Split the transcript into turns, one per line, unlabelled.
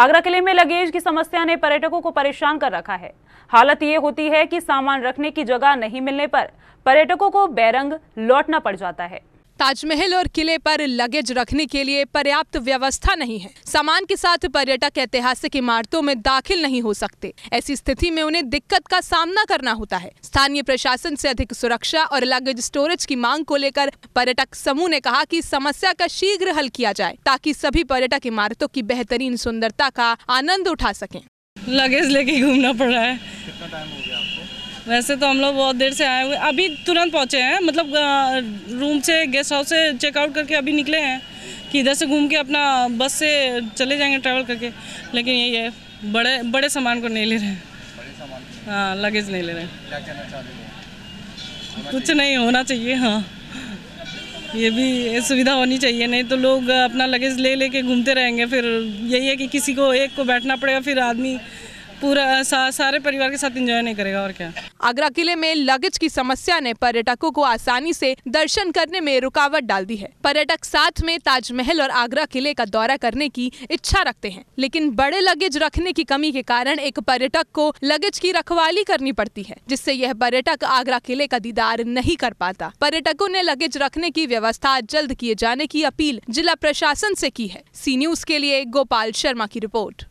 आगरा किले में लगेज की समस्या ने पर्यटकों को परेशान कर रखा है हालत ये होती है कि सामान रखने की जगह नहीं मिलने पर पर्यटकों को बैरंग लौटना पड़ जाता है
ताजमहल और किले पर लगेज रखने के लिए पर्याप्त व्यवस्था नहीं है सामान के साथ पर्यटक ऐतिहासिक इमारतों में दाखिल नहीं हो सकते ऐसी स्थिति में उन्हें दिक्कत का सामना करना होता है स्थानीय प्रशासन से अधिक सुरक्षा और लगेज स्टोरेज की मांग को लेकर पर्यटक समूह ने कहा कि समस्या का शीघ्र हल किया जाए ताकि सभी पर्यटक इमारतों की बेहतरीन सुंदरता का आनंद उठा सके
लगेज लेके घूमना पड़ रहा है वैसे तो हम लोग बहुत देर से आए हुए अभी तुरंत पहुँचे हैं मतलब रूम से गेस्ट हाउस से चेकआउट करके अभी निकले हैं कि इधर से घूम के अपना बस से चले जाएंगे ट्रैवल करके लेकिन यही है बड़े बड़े सामान को नहीं ले रहे हैं हाँ लगेज नहीं ले रहे
हैं कुछ
नहीं होना चाहिए हाँ ये भी सुविधा होनी चाहिए नहीं तो लोग अपना लगेज ले लेके घूमते रहेंगे फिर यही है कि किसी को एक को बैठना पड़ेगा फिर आदमी पूरा सा, सारे परिवार के साथ एंजॉय नहीं करेगा और
क्या आगरा किले में लगेज की समस्या ने पर्यटकों को आसानी से दर्शन करने में रुकावट डाल दी है पर्यटक साथ में ताजमहल और आगरा किले का दौरा करने की इच्छा रखते हैं लेकिन बड़े लगेज रखने की कमी के कारण एक पर्यटक को लगेज की रखवाली करनी पड़ती है जिससे यह पर्यटक आगरा किले का दीदार नहीं कर पाता पर्यटकों ने लगेज रखने की व्यवस्था जल्द किए जाने की अपील जिला प्रशासन से की है सी न्यूज के लिए गोपाल शर्मा की रिपोर्ट